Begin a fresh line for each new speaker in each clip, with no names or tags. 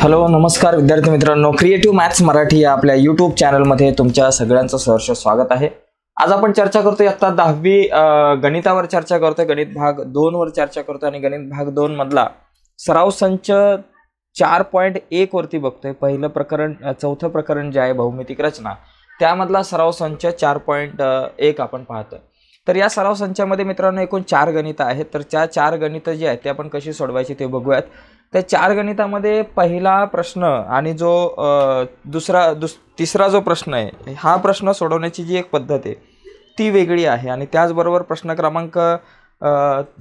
hello नमस्कार विद्यार्थी मित्रांनो क्रिएटिव्ह मॅथ्स मराठी या आपल्या युट्यूब चॅनलमध्ये तुमच्या सगळ्यांचं सहर्ष स्वागत आहे आज आपण चर्चा करतोय आत्ता दहावी गणितावर चर्चा करतोय गणित भाग दोनवर चर्चा करतोय आणि गणित भाग दोन मधला सराव संच चार पॉईंट एक वरती बघतोय पहिलं प्रकरण चौथं प्रकरण जे आहे भौमितिक रचना त्यामधला सराव संच चार पॉईंट एक आपण पाहतोय तर या सराव संचामध्ये मित्रांनो एकूण चार गणितं आहेत तर त्या चार गणितं जी आहेत ते आपण कशी सोडवायची ते बघूयात त्या चार गणितामध्ये पहिला प्रश्न आणि जो दुसरा दुस तिसरा जो प्रश्न आहे हा प्रश्न सोडवण्याची जी एक पद्धत आहे ती वेगळी आहे आणि त्याचबरोबर प्रश्न क्रमांक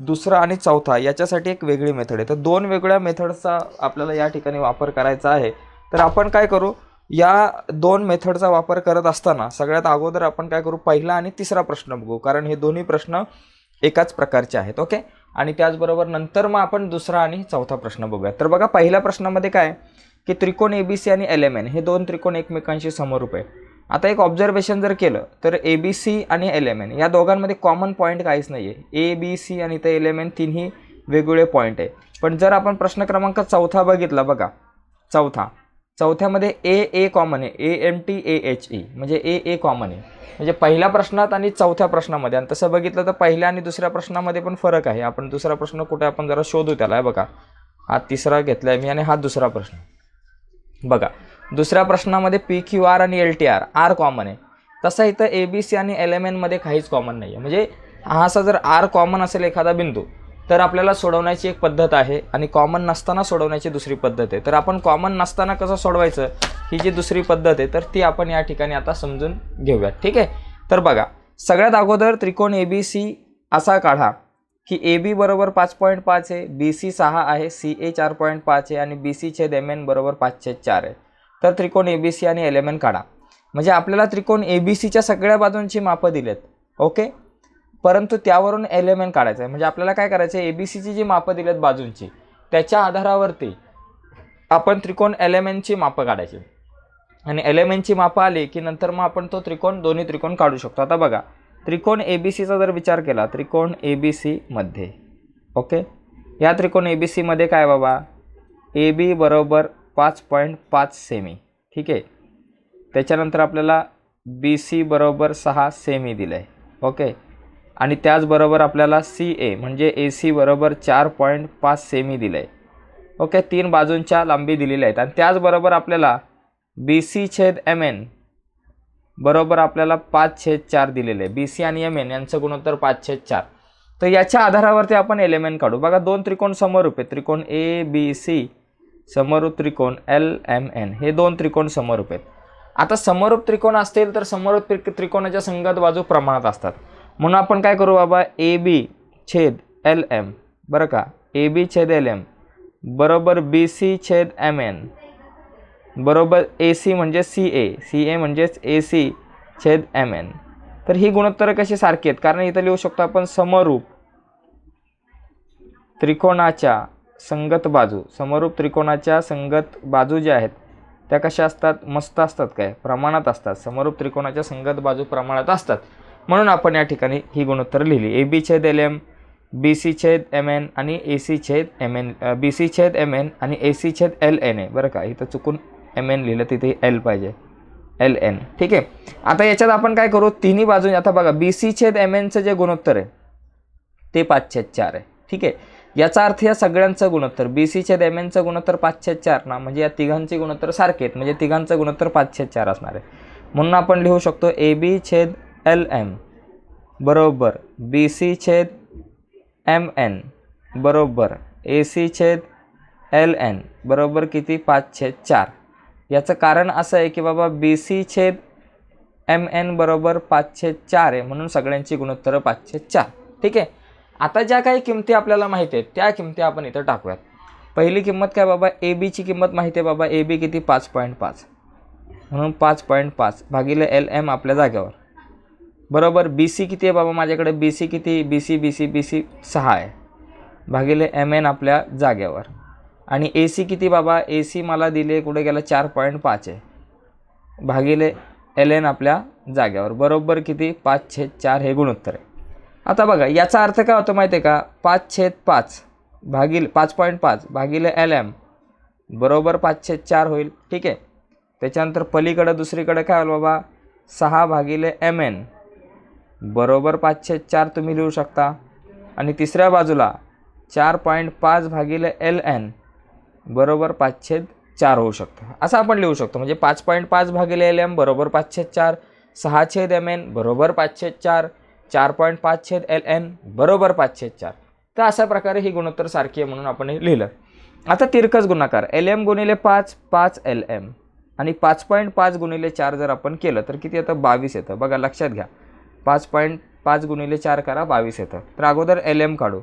दुसरा आणि चौथा याच्यासाठी एक वेगळी मेथड आहे तर दोन वेगळ्या मेथडचा आपल्याला या ठिकाणी वापर करायचा आहे तर आपण काय करू या दोन मेथडचा वापर करत असताना सगळ्यात अगोदर आपण काय करू पहिला आणि तिसरा प्रश्न बघू कारण हे दोन्ही प्रश्न एकाच प्रकारचे आहेत ओके आणि त्याचबरोबर नंतर मग आपण दुसरा आणि चौथा प्रश्न बघूया तर बघा पहिल्या प्रश्नामध्ये काय की त्रिकोण ए बी सी आणि एल एम एन हे दोन त्रिकोण एकमेकांशी समरूप आहे आता एक ऑब्झर्वेशन जर केलं तर ए बी सी आणि एल एम एन या दोघांमध्ये कॉमन पॉईंट काहीच नाही आहे ए बी सी आणि ते एल एम एन तिन्ही वेगवेगळे पॉईंट आहे पण जर आपण प्रश्न क्रमांक चौथा बघितला बघा चौथा चौथ्यामध्ये ए ए कॉमन आहे A M T A H E म्हणजे ए ए कॉमन आहे म्हणजे पहिल्या प्रश्नात आणि चौथ्या प्रश्नामध्ये आणि तसं बघितलं तर पहिल्या आणि दुसऱ्या प्रश्नामध्ये पण फरक आहे आपण दुसरा प्रश्न कुठे आपण जरा शोधू त्याला आहे बघा हा तिसरा घेतला मी आणि हा दुसरा प्रश्न बघा दुसऱ्या प्रश्नामध्ये पी क्यू आर आणि L T R R common आहे तसं इथं ए बी सी आणि एल एम एनमध्ये काहीच कॉमन नाही आहे म्हणजे हा असा जर आर कॉमन असेल एखादा बिंदू तर आपल्याला सोडवण्याची एक पद्धत आहे आणि कॉमन नसताना सोडवण्याची दुसरी पद्धत आहे तर आपण कॉमन नसताना कसं सोडवायचं ही जी दुसरी पद्धत आहे तर ती आपण या ठिकाणी आता समजून घेऊयात ठीक आहे तर बघा सगळ्यात अगोदर त्रिकोण ए बी सी असा काढा की ए बी बरोबर पाच पॉईंट पाच आहे बी सी सहा आहे सी ए चार पॉईंट पाच आहे आणि बी सी छेद एम एन बरोबर पाचशे चार आहे तर त्रिकोण ए बी सी आणि एल एम एन काढा म्हणजे आपल्याला त्रिकोण ए बी सीच्या सगळ्या बाजूंची मापं दिलेत ओके परंतु त्यावरून एन काढायचं आहे म्हणजे आपल्याला काय करायचं आहे सीची जी मापं आहेत बाजूंची त्याच्या आधारावरती आपण त्रिकोण एनची मापं काढायची आणि एनची मापं आली की नंतर मग आपण तो त्रिकोण दोन्ही त्रिकोण काढू शकतो आता बघा त्रिकोण ए बी सीचा जर विचार केला त्रिकोण ए बी सीमध्ये ओके या त्रिकोण ए बी सीमध्ये काय बाबा ए बी बरोबर पाच पॉईंट पाच सेमी ठीक आहे त्याच्यानंतर आपल्याला बी सी बरोबर सहा सेमी दिलं आहे ओके आणि त्याचबरोबर आपल्याला सी ए म्हणजे ए सी बरोबर चार पॉईंट पाच सेमी दिलं आहे ओके तीन बाजूंच्या लांबी दिलेल्या आहेत आणि त्याचबरोबर आपल्याला बी सी छेद एम एन बरोबर आपल्याला पाच छेद चार दिलेले आहे बी सी आणि एम एन यांचं गुणोत्तर पाच छेद चार तर याच्या आधारावरती आपण एलिमेंट काढू बघा दोन त्रिकोण समरूप आहेत त्रिकोण ए बी सी समरूप त्रिकोण एल एम एन हे दोन त्रिकोण समरूप आहेत आता समरूप त्रिकोण असतील तर समरूप त्रिकोणाच्या संगत बाजू प्रमाणात असतात म्हणून आपण काय करू बाबा ए बी छेद एल एम बरं का ए बी छेद एल एम बरोबर बी सी छेद एम एन बरोबर ए सी म्हणजे सी ए सी ए म्हणजेच ए सी छेद एम एन तर ही गुणोत्तरं कशी सारखी आहेत कारण इथं लिहू शकतो आपण समरूप त्रिकोणाच्या संगत बाजू समरूप त्रिकोणाच्या संगत बाजू ज्या आहेत त्या कशा असतात मस्त असतात काय प्रमाणात असतात समरूप त्रिकोणाच्या संगत बाजू प्रमाणात असतात म्हणून आपण या ठिकाणी ही गुणोत्तर लिहिली ए बी छेद एल एम बी सी छेद एम एन आणि ए सी छेद एम एन बी सी छेद एम एन आणि ए सी छेद एल एन ए बरं का इथं चुकून एम एन लिहिलं तिथे एल पाहिजे एल एन ठीक आहे आता याच्यात आपण काय करू तिन्ही बाजूने आता बघा बी सी छेद एम एनचं जे गुणोत्तर आहे ते पाच चार आहे ठीक आहे याचा अर्थ या सगळ्यांचं गुणोत्तर बी सी छेद एम एनचं गुणोत्तर पाचशे चार ना म्हणजे या तिघांचे गुणोत्तर सारखे आहेत म्हणजे तिघांचं गुणोत्तर पाचशे चार असणार आहे म्हणून आपण लिहू शकतो ए बी छेद एल एम बरोबर बी सी छेद एम एन बरोबर ए सी छेद एल एन बरोबर किती पाच छेद चार याचं कारण असं आहे की बाबा बी सी छेद एम एन बरोबर पाचशे चार आहे म्हणून सगळ्यांची गुणोत्तरं पाचशे चार ठीक आहे आता ज्या काही किमती आपल्याला माहिती आहेत त्या किमती आपण इथं टाकूयात पहिली किंमत काय बाबा ए बीची किंमत माहिती आहे बाबा ए बी किती पाच पॉईंट पाच म्हणून पाच पॉईंट पाच भागिले एल एम आपल्या जागेवर बरोबर बी सी किती आहे बाबा माझ्याकडे बी सी किती B C B C B C सहा आहे भागिले एम एन आपल्या जागेवर आणि ए सी किती बाबा ए सी मला दिले कुठे गेलं चार पॉईंट पाच आहे भागिले एल एन आपल्या जागेवर बरोबर किती पाच छेद चार हे गुणोत्तर आहे आता बघा याचा अर्थ काय होतो माहिती आहे का पाच छेद पाच भागिले पाच पॉईंट पाच भागिले एल एम बरोबर पाच छेद चार होईल ठीक आहे त्याच्यानंतर पलीकडं दुसरीकडे काय होईल बाबा सहा भागिले एम एन बरोबर पाचशे चार तुम्ही लिहू शकता आणि तिसऱ्या बाजूला चार पॉईंट पाच भागिले एल एन बरोबर पाचशे चार होऊ शकतं असं आपण लिहू शकतो म्हणजे पाच पॉईंट पाच भागिले एल एम बरोबर पाचशे चार सहा छेद एम एन बरोबर पाचशे चार चार पॉईंट पाच छेद एल एन बरोबर पाचशे चार तर अशा प्रकारे ही गुणोत्तर सारखी आहे म्हणून आपण हे लिहिलं आता तिरकस गुणाकार एल एम गुणिले पाच पाच एल एम आणि पाच पॉईंट पाच गुणिले चार जर आपण केलं तर किती येतं बावीस येतं बघा लक्षात घ्या पाच पॉईंट पाच गुणिले चार करा बावीस येतं तर अगोदर एल एम काढू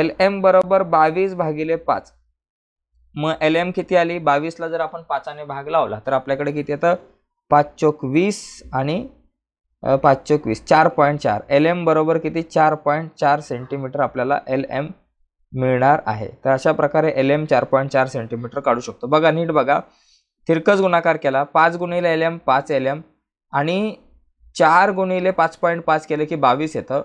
एल एम बरोबर बावीस भागिले पाच मग एल एम किती आली बावीसला जर आपण पाचाने भाग लावला तर आपल्याकडे किती येतं पाच चोक वीस आणि पाच चोक वीस चार पॉईंट चार एल एम बरोबर किती चार पॉईंट चार सेंटीमीटर आपल्याला एल एम मिळणार आहे तर अशा प्रकारे एल एम चार पॉईंट चार सेंटीमीटर काढू शकतो बघा नीट बघा तिरकस गुणाकार केला पाच गुणिले एल एम पाच एल एम आणि चार गुणिले पाच पॉईंट पाच केलं की बावीस येतं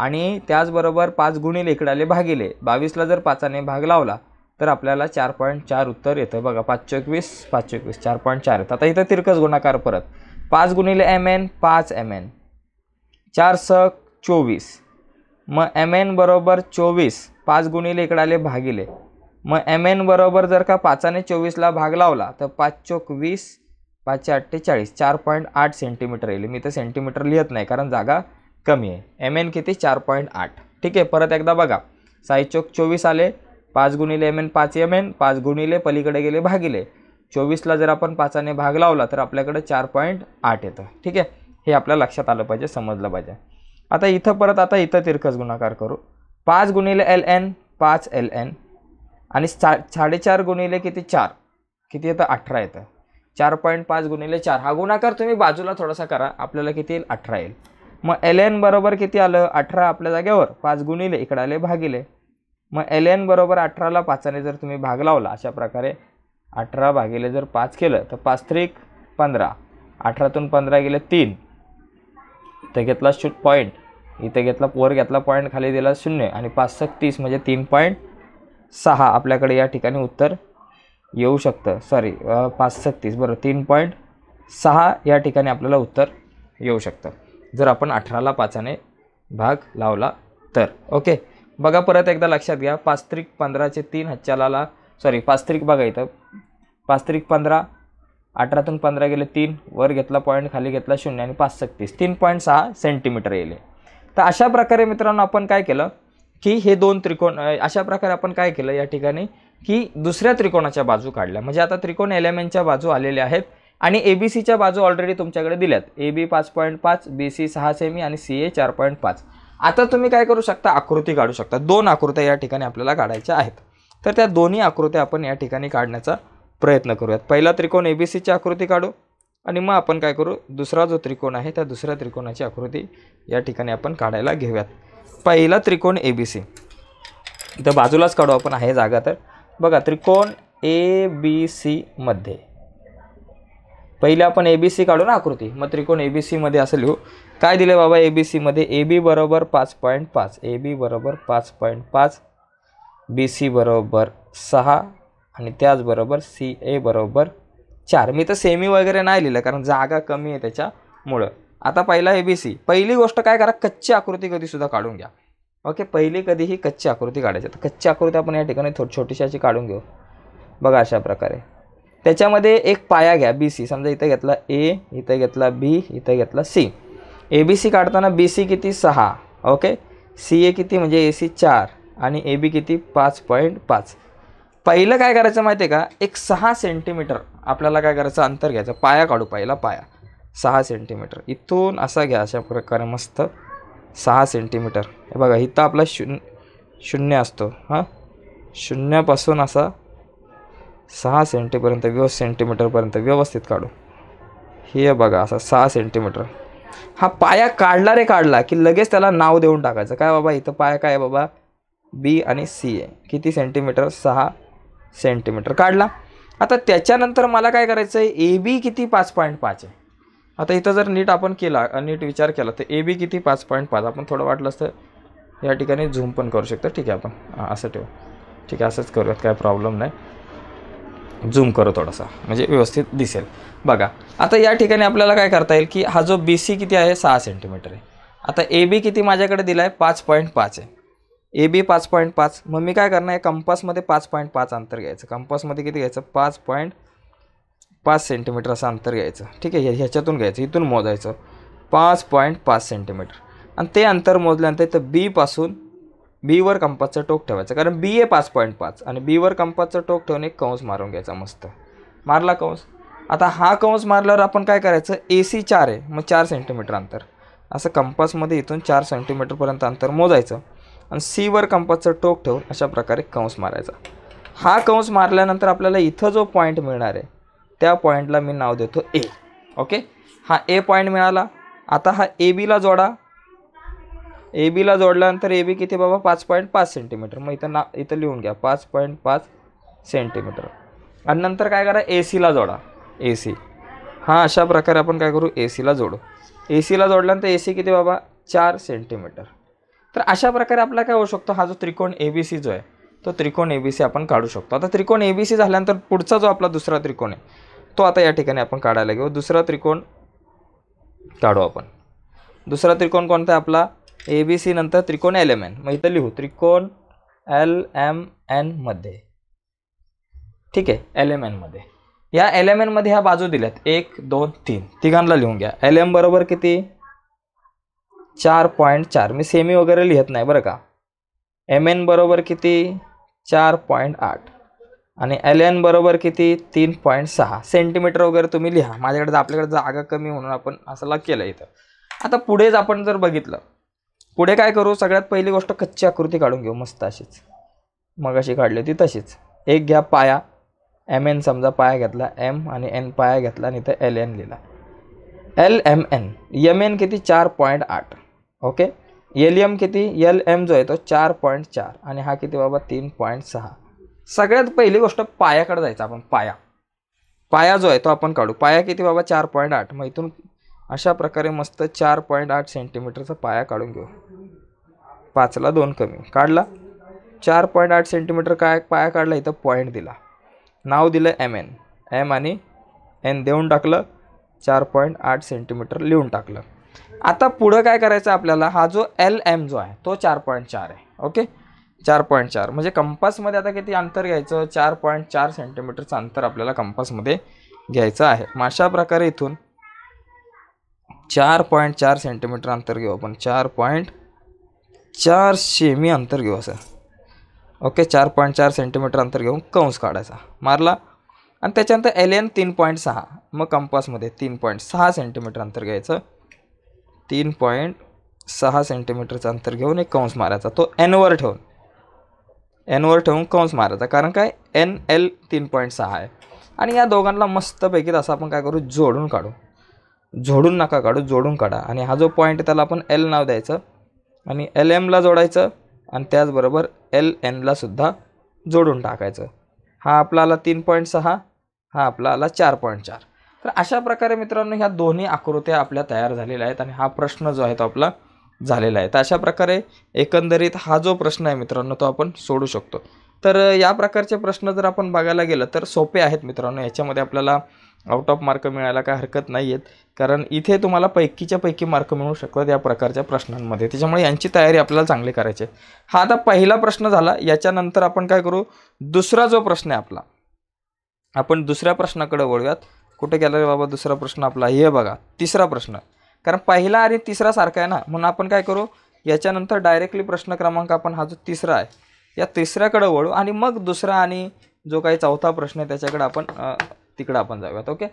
आणि त्याचबरोबर पाच गुणिले इकडे आले भागिले बावीसला जर पाचाने भाग लावला तर आपल्याला चार पॉईंट चार उत्तर येतं बघा पाचशे एकवीस पाचशे एकवीस चार पॉईंट चार येतं आता इथं तिरकस गुणाकार परत पाच गुणिले एम एन पाच एम एन चार सक चोवीस मग एम एन बरोबर चोवीस पाच गुणिले इकडे आले भागिले मग एम एन बरोबर जर का पाचाने चोवीसला भाग लावला तर पाच चोक पाचशे अठ्ठेचाळीस चार पॉईंट आठ सेंटीमीटर येईल मी तर सेंटीमीटर लिहित नाही कारण जागा कमी आहे एम एन किती चार पॉईंट आठ ठीक आहे परत एकदा बघा साई चौक चोवीस आले पाच गुणिले एम एन पाच एम एन पाच गुणिले पलीकडे गेले भागिले चोवीसला जर आपण पाचाने भाग लावला तर आपल्याकडे चार पॉईंट आठ येतं ठीक आहे हे आपल्या लक्षात आलं पाहिजे समजलं पाहिजे आता इथं परत आता इथं तिरकस गुणाकार करू पाच गुणिले एल एन पाच एल एन आणि सा साडेचार गुणिले किती चार किती येतं अठरा येतं चार पॉईंट पाच गुणिले चार हा गुणाकार तुम्ही बाजूला थोडासा करा आपल्याला किती येईल अठरा येईल मग एल एन बरोबर किती आलं अठरा आपल्या जागेवर पाच गुणिले इकडे आले भागिले मग एल एन बरोबर अठराला पाचाने जर तुम्ही भाग लावला अशा प्रकारे अठरा भागिले जर पाच केलं तर पाच त्रिक पंधरा अठरातून पंधरा गेले तीन इथं घेतला शूट पॉईंट इथे घेतला पोर घेतला पॉईंट खाली दिला शून्य आणि पाच सक तीस म्हणजे तीन पॉईंट सहा आपल्याकडे या ठिकाणी उत्तर येऊ शकतं सॉरी पाच सत्तीस बरं तीन पॉईंट सहा या ठिकाणी आपल्याला उत्तर येऊ शकतं जर आपण अठराला पाचाने भाग लावला तर ओके बघा परत एकदा लक्षात घ्या पाच त्रिक पंधराचे तीन हच्चालाला सॉरी पाच त्रिक बघा इथं पाच त्रिक पंधरा अठरातून पंधरा गेले तीन वर घेतला पॉईंट खाली घेतला शून्य आणि पाच सत्तीस तीन पॉईंट सहा सेंटीमीटर येईल तर अशा प्रकारे मित्रांनो आपण काय केलं की हे दोन त्रिकोण अशा प्रकारे आपण काय केलं या ठिकाणी की दुसऱ्या त्रिकोणाच्या बाजू काढल्या म्हणजे आता त्रिकोण एलिमेंटच्या बाजू आलेल्या आहेत आणि ए बी सीच्या बाजू ऑलरेडी तुमच्याकडे दिल्यात ए बी पाच पॉईंट पाच बी सी सहा सेमी आणि सी ए चार पॉईंट पाच आता तुम्ही काय करू शकता आकृती काढू शकता दोन आकृत्या या ठिकाणी आपल्याला काढायच्या आहेत तर त्या दोन्ही आकृत्या आपण या ठिकाणी काढण्याचा प्रयत्न करूयात पहिला त्रिकोण ए बी सीची आकृती काढू आणि मग आपण काय करू दुसरा जो त्रिकोण आहे त्या दुसऱ्या त्रिकोणाची आकृती या ठिकाणी आपण काढायला घेऊयात पहिला त्रिकोण ए बी सी इथं बाजूलाच काढू आपण आहे जागा तर बघा त्रिकोण ए बी सीमध्ये पहिले आपण ए बी सी काढू ना आकृती मग त्रिकोण ए बी सीमध्ये असं लिहू काय दिले बाबा ए बी सीमध्ये ए बी बरोबर पाच पॉईंट पाच ए बी बरोबर पाच पॉईंट पाच बी सी बरोबर सहा आणि त्याचबरोबर सी ए बरोबर चार मी तर सेमी वगैरे नाही लिहिलं कारण जागा कमी आहे त्याच्यामुळं आता पहिला ए बी सी पहिली गोष्ट काय करा कच्ची आकृती कधीसुद्धा काढून घ्या ओके पहिली कधीही कच्ची आकृती काढायची तर कच्ची आकृती आपण या ठिकाणी थोडी छोटीशी अशी काढून घेऊ बघा अशा प्रकारे त्याच्यामध्ये एक पाया घ्या बी सी समजा इथं घेतला ए इथं घेतला बी इथं घेतला सी ए बी सी काढताना बी सी किती सहा ओके सी ए किती म्हणजे ए सी चार आणि ए बी किती पाच पॉईंट पाच पहिलं काय करायचं माहिती आहे का एक सहा सेंटीमीटर आपल्याला काय करायचं अंतर घ्यायचं पाया काढू पहिला पाया सहा सेंटीमीटर इथून असा घ्या अशा प्रकारे मस्त सहा सेंटीमीटर हे बघा इथं आपला शून्य शून्य असतो हां शून्यापासून असा सहा सेंटीपर्यंत व्यव सेंटीमीटरपर्यंत व्यवस्थित काढू हे बघा असा सहा सेंटीमीटर हा पाया काढला रे काढला की लगेच त्याला नाव देऊन टाकायचं काय बाबा इथं पाया काय बाबा बी आणि सी आहे किती सेंटीमीटर सहा सेंटीमीटर काढला आता त्याच्यानंतर मला काय करायचं आहे ए बी किती पाच पॉईंट पाच आहे आता इथं जर नीट आपण केला नीट विचार केला तर ए बी किती पाच पॉईंट पाच आपण थोडं वाटलं असतं या ठिकाणी झूम पण करू शकतो ठीक आहे आपण असं ठेवू ठीक आहे असंच करूयात काय प्रॉब्लेम नाही झूम करू थोडासा म्हणजे व्यवस्थित दिसेल बघा आता या ठिकाणी आपल्याला काय करता येईल की हा जो बी सी किती आहे सहा सेंटीमीटर आहे आता ए बी किती माझ्याकडे दिला आहे पाच पॉईंट पाच आहे ए बी पाच पॉईंट पाच मग मी काय करणार आहे कंपासमध्ये पाच पॉईंट पाच अंतर घ्यायचं कंपासमध्ये किती घ्यायचं पाच पॉईंट पाच सेंटीमीटर असं अंतर घ्यायचं ठीक आहे ह्याच्यातून घ्यायचं इथून मोजायचं पाच पॉईंट पाच सेंटीमीटर आणि ते अंतर मोजल्यानंतर इथं बीपासून बीवर कंपासचं टोक ठेवायचं कारण बी आहे पाच पॉईंट पाच आणि बीवर कंपासचं टोक ठेवून एक कंस मारून घ्यायचा मस्त मारला कंस आता हा कंस मारल्यावर आपण काय करायचं ए सी चार आहे मग चार सेंटीमीटर अंतर असं कंपासमध्ये इथून चार सेंटीमीटरपर्यंत अंतर मोजायचं आणि सीवर कंपासचं टोक ठेवून अशा प्रकारे कंस मारायचा हा कंस मारल्यानंतर आपल्याला इथं जो पॉईंट मिळणार आहे त्या पॉईंटला मी नाव देतो ए ओके हा ए पॉईंट मिळाला आता हा ए बीला जोडा ए बीला जोडल्यानंतर ए बी किती बाबा पाच पॉईंट पाच सेंटीमीटर मग इथं ना इथं लिहून घ्या पाच पॉईंट पाच सेंटीमीटर आणि नंतर काय करा ए सीला जोडा ए सी हा अशा प्रकारे आपण काय करू ए सीला जोडू ए सीला जोडल्यानंतर ए सी किती बाबा चार सेंटीमीटर तर अशा प्रकारे आपला काय होऊ शकतो हा जो त्रिकोण ए बी सी जो आहे तो त्रिकोण ए बी सी आपण काढू शकतो आता त्रिकोण ए बी सी झाल्यानंतर पुढचा जो आपला दुसरा त्रिकोण आहे तो आता या ठिकाणी आपण काढायला घेऊ दुसरा त्रिकोण काढू आपण दुसरा त्रिकोण कोणता आपला ए बी सी नंतर त्रिकोण एल एम एन मग इथं लिहू त्रिकोण एल एम मध्ये ठीक आहे एल एम मध्ये या एल एम मध्ये ह्या बाजू दिल्यात एक दोन तीन तिघांना लिहून घ्या एल एम बरोबर किती चार पॉईंट चार मी सेमी वगैरे लिहित नाही बरं का एम एन बरोबर किती चार पॉईंट आठ आणि एल एन बरोबर किती तीन पॉईंट सहा सेंटीमीटर वगैरे तुम्ही लिहा माझ्याकडे आपल्याकडे जागा कमी म्हणून आपण असं असंला केलं इथं आता पुढेच आपण जर बघितलं पुढे काय करू सगळ्यात पहिली गोष्ट कच्ची आकृती काढून घेऊ मस्त अशीच मग अशी काढली होती तशीच एक घ्या पाया एम एन समजा पाया घेतला एम आणि एन पाया घेतला आणि इथं एल एन लिहिला L M N M N किती चार पॉईंट आठ ओके एल एम किती एल एम जो आहे तो चार पॉईंट चार आणि हा किती बाबा तीन पॉईंट सहा सगळ्यात पहिली गोष्ट पायाकडे जायचं आपण पाया पाया जो आहे तो आपण काढू पाया किती बाबा चार पॉईंट आठ मग इथून अशा प्रकारे मस्त चार पॉईंट आठ सेंटीमीटरचा पाया काढून घेऊ पाचला दोन कमी काढला चार पॉईंट आठ सेंटीमीटर काय पाया काढला इथं पॉईंट दिला नाव दिलं एम एन एम आणि एन देऊन टाकलं चार पॉईंट आठ सेंटीमीटर लिहून टाकलं आता पुढं काय करायचं आपल्याला हा जो एल एम जो आहे तो चार पॉईंट चार आहे ओके चार पॉईंट चार म्हणजे कंपासमध्ये आता किती अंतर घ्यायचं चार पॉईंट चार सेंटीमीटरचं अंतर आपल्याला कंपासमध्ये घ्यायचं आहे मग अशा प्रकारे इथून चार पॉईंट चार सेंटीमीटर अंतर घेऊ आपण चार पॉईंट चार शेमी अंतर घेऊ असं ओके चार पॉईंट चार सेंटीमीटर अंतर घेऊन कंस काढायचा मारला आणि त्याच्यानंतर एलियन तीन पॉईंट सहा मग कंपासमध्ये तीन पॉईंट सहा सेंटीमीटर अंतर घ्यायचं तीन पॉईंट सहा सेंटीमीटरचं अंतर घेऊन एक कंस मारायचा तो एनवर ठेवून एनवर ठेवून कंस मारायचा कारण काय एन एल तीन पॉईंट सहा आहे आणि या दोघांना मस्तपैकी तसं आपण काय करू जोडून काढू जोडून नका काढू जोडून काढा आणि हा जो पॉईंट आहे त्याला आपण एल नाव द्यायचं आणि एल एमला जोडायचं आणि त्याचबरोबर एल एनलासुद्धा जोडून टाकायचं हा आपला आला तीन पॉईंट सहा हा आपला आला चार पॉईंट चार तर अशा प्रकारे मित्रांनो ह्या दोन्ही आकृत्या आपल्या तयार झालेल्या आहेत आणि हा प्रश्न जो आहे तो आपला झालेला आहे तर अशा प्रकारे एकंदरीत हा जो प्रश्न आहे मित्रांनो तो आपण सोडू शकतो तर या प्रकारचे प्रश्न जर आपण बघायला गेलं तर सोपे आहेत मित्रांनो याच्यामध्ये आपल्याला आउट ऑफ मार्क मिळायला काय हरकत नाही आहेत कारण इथे तुम्हाला पैकीच्या पैकी मार्क मिळू शकतात या प्रकारच्या प्रश्नांमध्ये त्याच्यामुळे यांची तयारी आपल्याला चांगली करायची आहे हा आता पहिला प्रश्न झाला याच्यानंतर आपण काय करू दुसरा जो प्रश्न आहे आपला आपण दुसऱ्या प्रश्नाकडे वळूयात कुठे गेला रे बाबा दुसरा प्रश्न आपला हे बघा तिसरा प्रश्न कारण पहिला आणि तिसरा सारखा आहे ना म्हणून आपण काय करू याच्यानंतर डायरेक्टली प्रश्न क्रमांक आपण हा जो तिसरा आहे या तिसऱ्याकडे वळू आणि मग दुसरा आणि जो काही चौथा प्रश्न आहे त्याच्याकडे आपण तिकडं आपण जाऊयात ओके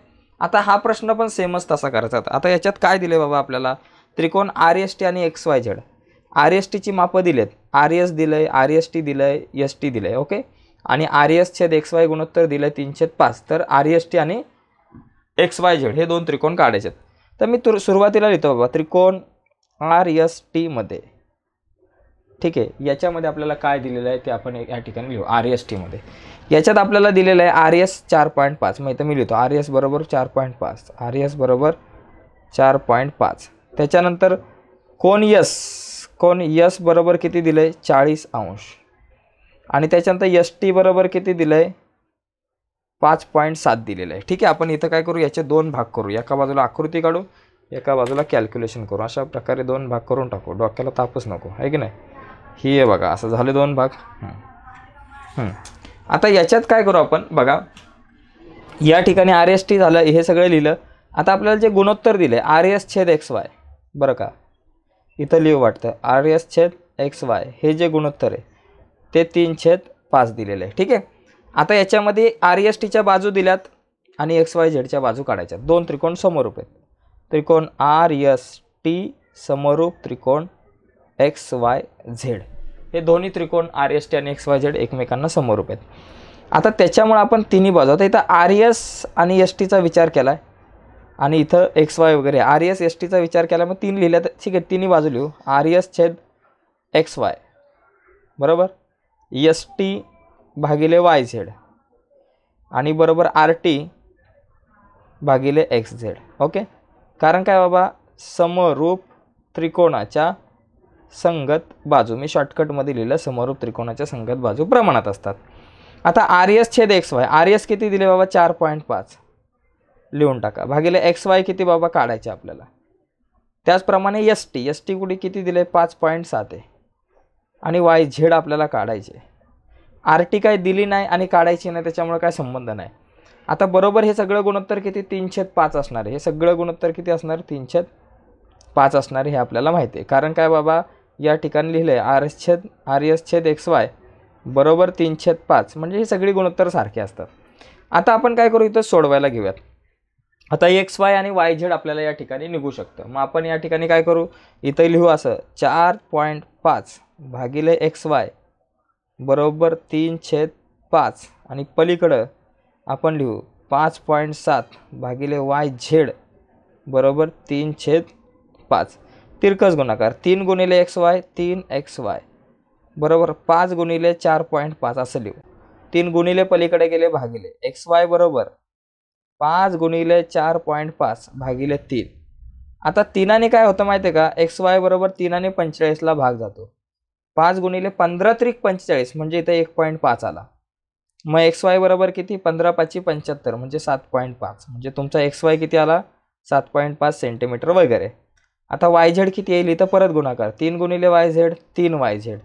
आता हा प्रश्न पण सेमच तसा करायचा आता याच्यात काय दिले बाबा आपल्याला त्रिकोण आर एस टी आणि X Y Z R S टीची मापं दिलेत आर एस दिलं आहे आर एस टी दिलं आहे एस टी दिलं आहे ओके आणि आर एस छेद एक्स वाय गुणोत्तर दिलं आहे तीनशेत पाच तर आर एस टी आणि एक्स वाय झेड हे दोन त्रिकोण काढायचे आहेत तर मी तुर सुरुवातीला लिहितो बाबा त्रिकोण आर यस टीमध्ये ठीक आहे याच्यामध्ये आपल्याला काय दिलेलं आहे ते आपण या ठिकाणी लिहू आर एस टीमध्ये याच्यात आपल्याला दिलेलं आहे आर एस चार पॉईंट पाच मग इथं मी लिहितो आर एस बरोबर चार पॉईंट पाच आर एस बरोबर चार पॉईंट पाच त्याच्यानंतर कोण यस कोण यस बरोबर किती दिलं आहे चाळीस अंश आणि त्याच्यानंतर यस टी बरोबर किती दिलं आहे पाच पॉईंट सात दिलेलं आहे ठीक आहे आपण इथं काय करू याचे दोन भाग करू एका बाजूला आकृती काढू एका बाजूला कॅल्क्युलेशन करू अशा प्रकारे दोन भाग करून टाकू डोक्याला तापच नको आहे की नाही ही आहे बघा असं झाले दोन भाग आता याच्यात काय करू आपण बघा या ठिकाणी आर एस टी झालं हे सगळं लिहिलं आता आपल्याला जे गुणोत्तर दिलं आहे आर एस छेद एक्स वाय बरं का इथं लिहू वाटतं आर एस छेद एक्स वाय हे जे गुणोत्तर आहे ते तीन छेद पाच दिलेलं आहे ठीक आहे आता याच्यामध्ये आर एस e टीच्या बाजू दिल्यात आणि एक्स वाय झेडच्या बाजू काढायच्या दोन त्रिकोण समोरूप आहेत त्रिकोण आर एस टी समरूप त्रिकोण एक्स वाय झेड हे दोन्ही त्रिकोण आर एस टी आणि एक्स वाय झेड एकमेकांना समोरूप आहेत आता त्याच्यामुळे आपण तिन्ही बाजू आता इथं आर एस e आणि एस टीचा विचार केला आहे आणि इथं एक्स वाय वगैरे आर एस एस टीचा विचार केला मग तीन लिहिल्या तर ठीक आहे तिन्ही बाजू लिहू आर एस e छेद एक्स वाय बरोबर एस टी भागिले वाय झेड आणि बरोबर आर टी भागिले एक्स झेड ओके कारण काय बाबा समरूप त्रिकोणाच्या संगत बाजू मी शॉर्टकटमध्ये लिहिलं समरूप त्रिकोणाच्या संगत बाजू प्रमाणात असतात आता आर एस छेद एक्स वाय आर एस किती दिले बाबा चार पॉईंट पाच लिहून टाका भागिले एक्स वाय किती बाबा काढायचे आपल्याला त्याचप्रमाणे एस टी एस टी कुठे किती दिले पाच पॉईंट सात आहे आणि वाय झेड आपल्याला काढायचे आर टी काय दिली नाही आणि काढायची नाही त्याच्यामुळे काय संबंध नाही आता बरोबर हे सगळं गुणोत्तर किती तीनशेत पाच असणार आहे हे सगळं गुणोत्तर किती असणार तीनशेत पाच असणार हे आपल्याला माहिती आहे कारण काय बाबा या ठिकाणी लिहिलं आहे आर एस छेद आर एस छेद एक्स वाय बरोबर तीनशेत पाच म्हणजे ही सगळी गुणोत्तर सारखी असतात आता आपण काय करू इथं सोडवायला घेऊयात आता एक्स वाय आणि वाय झेड आपल्याला या ठिकाणी निघू शकतं मग आपण या ठिकाणी काय करू इथं लिहू असं चार पॉईंट पाच भागिले एक्स वाय बरोबर तीन छेद पाच आणि पलीकडं आपण लिहू पाच पॉईंट सात भागिले वाय झेड बरोबर तीन छेद पाच तिरकस गुणाकार तीन गुणिले एक्स वाय तीन एक्स वाय बरोबर पाच गुणिले चार पॉईंट पाच असं लिहू तीन गुणिले पलीकडे गेले भागिले एक्स वाय बरोबर पाच गुणिले चार पॉईंट पाच भागिले तीन आता तिनाने काय होतं माहिती आहे का एक्स वाय बरोबर तीनाने पंचेचाळीसला भाग जातो पाच गुणिले पंधरा त्रिक पंचेचाळीस म्हणजे इथं एक पॉईंट पाच आला मग एक्स वाय बरोबर किती पंधरा पाचशे पंच्याहत्तर म्हणजे सात पॉईंट पाच म्हणजे तुमचा एक्स वाय किती आला सात पॉईंट पाच सेंटीमीटर वगैरे आता वाय झेड किती येईल इथं परत गुणाकार तीन गुणिले वाय झेड तीन वाय झेड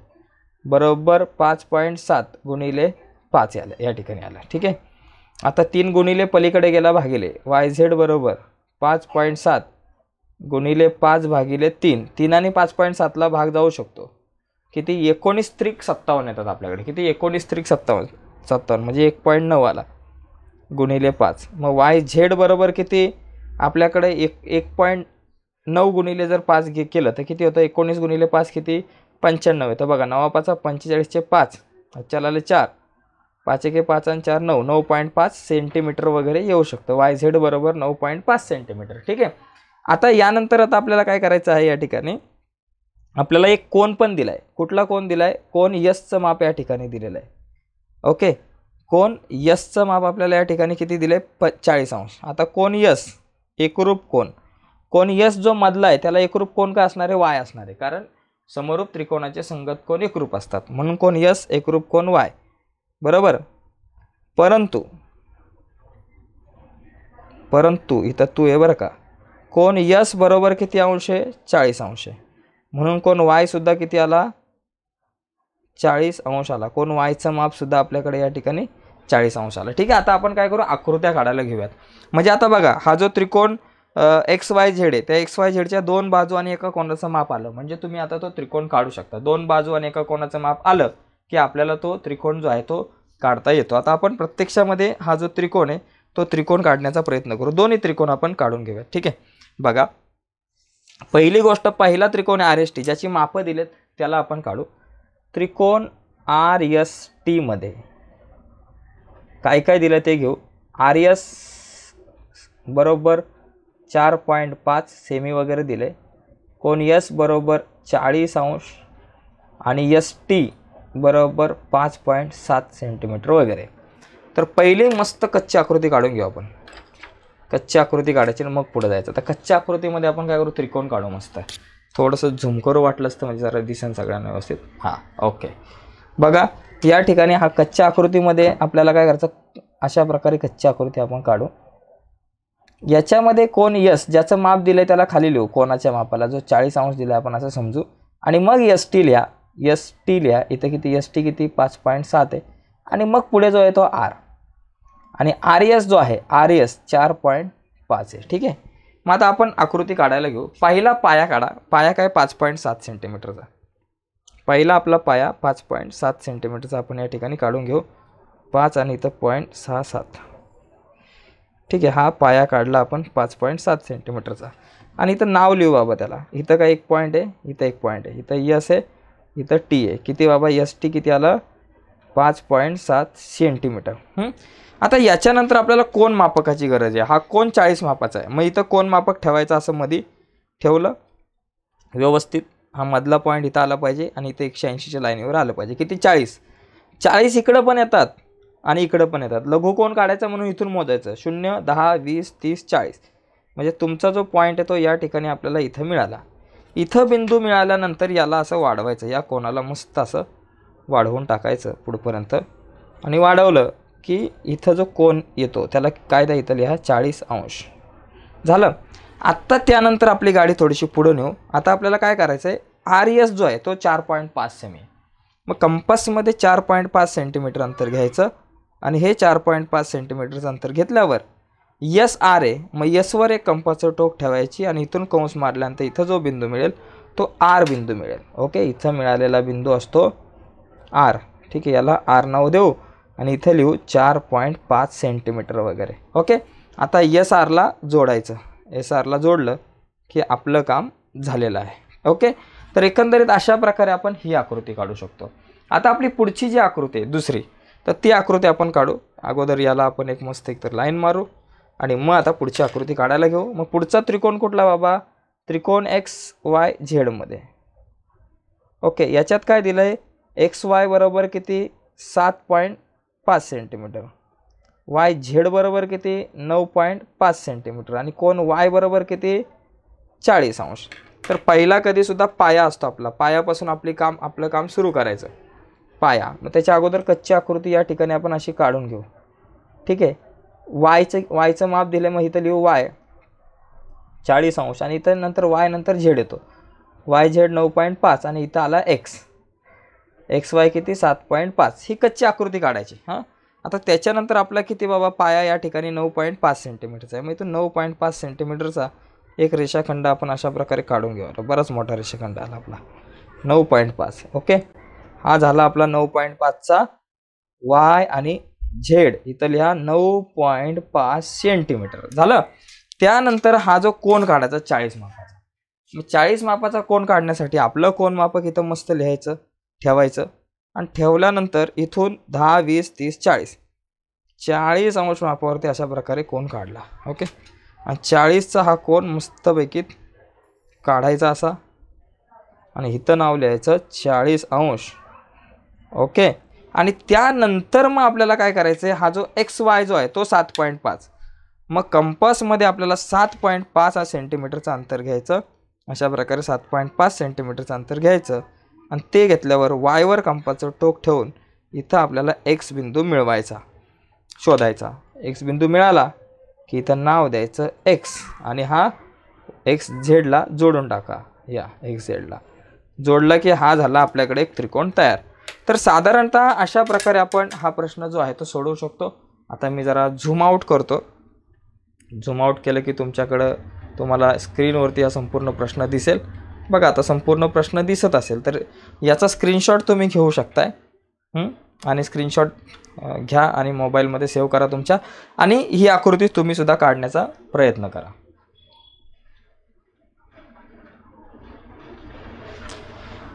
बरोबर पाच पॉईंट सात गुणिले पाच आलं या ठिकाणी आलं ठीक आहे आता तीन गुणिले पलीकडे गेला भागिले वाय झेड बरोबर पाच पॉईंट सात गुणिले पाच भागिले तीन तीन आणि पाच पॉईंट सातला भाग जाऊ शकतो किती एकोणीस त्रिक सत्तावन्न येतात आपल्याकडे किती एकोणीस त्रिक सत्तावन्न सत्तावन्न म्हणजे एक पॉईंट नऊ आला गुणिले पाच मग वाय झेड बरोबर किती आपल्याकडे एक एक पॉईंट नऊ गुणिले जर पाच घे केलं तर किती होतं एकोणीस गुणिले पाच किती पंच्याण्णव येतं बघा नवा पाच पंचेचाळीसचे पाच चार आले चार पाच एके पाच आणि चार नऊ नऊ पॉईंट पाच सेंटीमीटर वगैरे येऊ शकतं वाय झेड बरोबर नऊ पॉईंट पाच सेंटीमीटर ठीक आहे आता यानंतर आता आपल्याला काय करायचं आहे या ठिकाणी आपल्याला एक कोण पण दिला आहे कुठला कोण दिला आहे कोण यसचं माप या ठिकाणी दिलेलं आहे ओके कोण यसचं माप आपल्याला या ठिकाणी किती दिलं आहे प चाळीस अंश आता कोण यस एकरूप कोण कोण यस जो मधला आहे त्याला एकरूप कोण का असणार आहे वाय असणार आहे कारण समरूप त्रिकोणाचे संगत कोण एकरूप असतात म्हणून कोण यस एकरूप कोण वाय बरोबर परंतु परंतु इथं तू आहे बरं का कोण यस बरोबर किती अंश आहे चाळीस अंश आहे म्हणून कोण वायसुद्धा किती आला चाळीस अंश आला कोण वायचं मापसुद्धा आपल्याकडे या ठिकाणी चाळीस अंश आला ठीक आहे आता आपण काय करू आकृत्या काढायला घेऊयात म्हणजे आता बघा हा जो त्रिकोण एक्स वाय झेड आहे त्या एक्स वाय झेडच्या दोन बाजू आणि एका कोणाचं माप आलं म्हणजे तुम्ही आता तो त्रिकोण काढू शकता दोन बाजू आणि एका कोणाचं माप आलं की आपल्याला तो त्रिकोण जो आहे तो काढता येतो आता आपण प्रत्यक्षामध्ये हा जो त्रिकोण आहे तो त्रिकोण काढण्याचा प्रयत्न करू दोन्ही त्रिकोण आपण काढून घेऊयात ठीक आहे बघा पहिली गोष्ट पहिला त्रिकोण आर एस टी ज्याची मापं दिलेत त्याला आपण काढू त्रिकोण आर एस टीमध्ये काय काय दिलं ते घेऊ आर एस बरोबर चार पॉईंट पाच सेमी वगैरे दिले कोण यस बरोबर चाळीस अंश आणि यस टी बरोबर पाच पॉईंट सात सेंटीमीटर वगैरे तर पहिली मस्त कच्ची आकृती काढून घेऊ आपण कच्ची आकृती काढायची आणि मग पुढं जायचं तर कच्च्या आकृतीमध्ये आपण काय करू त्रिकोण काढू मस्त थोडंसं झुमकरू वाटलं असतं म्हणजे जरा दिसेन सगळ्यांना व्यवस्थित हां ओके बघा या ठिकाणी हा कच्च्या आकृतीमध्ये आपल्याला काय करायचं अशा प्रकारे कच्ची आकृती आपण काढू याच्यामध्ये कोण यस ज्याचं माप दिलं आहे त्याला खाली लिहू कोणाच्या मापाला जो चाळीस अंश दिला आपण असं समजू आणि मग यस टी लिहा यस टी लिहा इथं किती यस टी किती पाच पॉईंट सात आहे आणि मग पुढे जो आहे तो आर आणि आर एस e जो आहे आर एस e चार पॉईंट पाच आहे ठीक आहे मग आता आपण आकृती काढायला घेऊ पहिला पाया काढा पाया काय पाच पॉईंट सात सेंटीमीटरचा पहिला आपला पाया पाच पॉईंट सात सेंटीमीटरचा आपण या ठिकाणी काढून घेऊ पाच आणि इथं पॉईंट सहा सात ठीक आहे हा पाया काढला आपण पाच पॉईंट सात सेंटीमीटरचा आणि इथं नाव लिहू बाबा त्याला इथं काय एक पॉईंट आहे इथं एक पॉईंट आहे इथं यस आहे इथं टी आहे किती बाबा यस टी किती आलं पाच पॉईंट सात सेंटीमीटर आता याच्यानंतर आपल्याला कोण मापकाची गरज आहे हा कोण चाळीस मापाचा आहे मग इथं कोण मापक ठेवायचा असं मध्ये ठेवलं व्यवस्थित हा मधला पॉईंट इथं आला पाहिजे आणि इथं एकशे ऐंशीच्या लाईनीवर आलं पाहिजे किती चाळीस चाळीस इकडं पण येतात आणि इकडं पण येतात लघु कोण काढायचा म्हणून इथून मोजायचं शून्य दहा वीस तीस चाळीस म्हणजे तुमचा जो पॉईंट आहे तो या ठिकाणी आपल्याला इथं मिळाला इथं बिंदू मिळाल्यानंतर याला असं वाढवायचं या कोणाला मस्त असं वाढवून टाकायचं पुढपर्यंत आणि वाढवलं की इथं जो कोण येतो त्याला काय द्यायचं इथं लिहा चाळीस अंश झालं आत्ता त्यानंतर आपली गाडी थोडीशी पुढं नेऊ आता आपल्याला काय करायचं आहे आर e एस जो आहे तो चार पॉईंट पाच सेमी मग कंपासमध्ये चार पॉईंट पाच सेंटीमीटर अंतर घ्यायचं आणि हे चार पॉईंट पाच सेंटीमीटरचं अंतर घेतल्यावर यस आर ए मग यसवर एक कंपासचं टोक ठेवायची आणि इथून कंस मारल्यानंतर इथं जो बिंदू मिळेल तो आर बिंदू मिळेल ओके इथं मिळालेला बिंदू असतो आर ठीक आहे याला आर नाव देऊ आणि इथे लिहू चार पॉईंट पाच सेंटीमीटर वगैरे ओके आता एस आरला जोडायचं एस आरला जोडलं की आपलं काम झालेलं आहे ओके तर एकंदरीत अशा प्रकारे आपण ही आकृती काढू शकतो आता आपली पुढची जी आकृती आहे दुसरी तर ती आकृती आपण काढू अगोदर याला आपण एक मस्त एक तर लाईन मारू आणि मग आता पुढची आकृती काढायला घेऊ मग पुढचा त्रिकोण कुठला बाबा त्रिकोण एक्स वाय झेडमध्ये ओके याच्यात काय दिलं आहे एक्स वाय बरोबर किती सात पॉईंट पाच सेंटीमीटर वाय झेड बरोबर किती नऊ पॉईंट पाच सेंटीमीटर आणि कोण वाय बरोबर किती चाळीस अंश तर पहिला कधीसुद्धा पाया असतो आपला पायापासून आपली काम आपलं काम सुरू करायचं पाया मग त्याच्या अगोदर कच्ची आकृती या ठिकाणी आपण अशी काढून घेऊ ठीक आहे वायचं वायचं माप दिलं मग इथं लिहू वाय चाळीस अंश आणि इथं नंतर वाय नंतर झेड येतो वाय झेड नऊ पॉईंट पाच आणि इथं आला एक्स एक्स वाय किती सात पॉईंट पाच ही कच्ची आकृती काढायची हां आता त्याच्यानंतर आपला किती बाबा पाया या ठिकाणी नऊ पॉईंट पाच सेंटीमीटरचा आहे मग इथून नऊ पॉईंट पाच सेंटीमीटरचा एक रेषाखंड आपण अशा प्रकारे काढून घेऊ बराच मोठा रेषाखंड आला आपला नऊ पॉईंट पाच ओके हा झाला आपला नऊ पॉईंट पाचचा वाय आणि झेड इथं लिहा नऊ पॉईंट पाच सेंटीमीटर झालं त्यानंतर हा जो कोण काढायचा चाळीस मापाचा मग चाळीस मापाचा कोण काढण्यासाठी आपलं कोण मापक इथं मस्त लिहायचं ठेवायचं आणि ठेवल्यानंतर इथून दहा वीस तीस चाळीस चाळीस अंश मापावरती अशा प्रकारे कोण काढला ओके आणि चाळीसचा हा कोण मस्तपैकी काढायचा असा आणि इथं नाव लिहायचं चाळीस अंश ओके आणि त्यानंतर मग आपल्याला काय करायचं आहे हा जो एक्स वाय जो आहे तो सात पॉईंट पाच मग कंपसमध्ये आपल्याला सात पॉईंट पाच हा सेंटीमीटरचं अंतर घ्यायचं अशा प्रकारे सात पॉईंट पाच सेंटीमीटरचं अंतर घ्यायचं आणि ते घेतल्यावर वायवर कंपाचं टोक ठेवून इथं आपल्याला एक्स बिंदू मिळवायचा शोधायचा एक्स बिंदू मिळाला की इथं नाव द्यायचं एक्स आणि हा एक्स झेडला जोडून टाका या एक्स झेडला जोडला की हा झाला आपल्याकडे एक त्रिकोण तयार तर साधारणतः अशा प्रकारे आपण हा प्रश्न जो आहे तो सोडवू शकतो आता मी जरा झूम आऊट करतो झूम आऊट केलं की तुमच्याकडं तुम्हाला स्क्रीनवरती हा संपूर्ण प्रश्न दिसेल बघा आता संपूर्ण प्रश्न दिसत असेल तर याचा स्क्रीनशॉट तुम्ही घेऊ शकताय आणि स्क्रीनशॉट घ्या आणि मोबाईलमध्ये सेव्ह करा तुमच्या आणि ही आकृती तुम्ही सुद्धा काढण्याचा प्रयत्न करा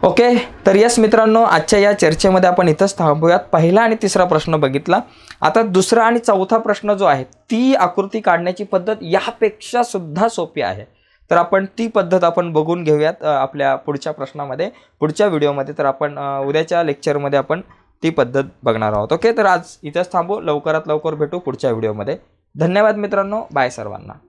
ओके तर यस मित्रांनो आजच्या या चर्चेमध्ये आपण इथंच थांबूयात पहिला आणि तिसरा प्रश्न बघितला आता दुसरा आणि चौथा प्रश्न जो आहे ती आकृती काढण्याची पद्धत यापेक्षा सुद्धा सोपी आहे तर आपण ती पद्धत आपण बघून घेऊयात आपल्या पुढच्या प्रश्नामध्ये पुढच्या व्हिडिओमध्ये तर आपण उद्याच्या लेक्चरमध्ये आपण ती पद्धत बघणार आहोत ओके तर आज इथंच थांबू लवकरात लवकर भेटू पुढच्या व्हिडिओमध्ये धन्यवाद मित्रांनो बाय सर्वांना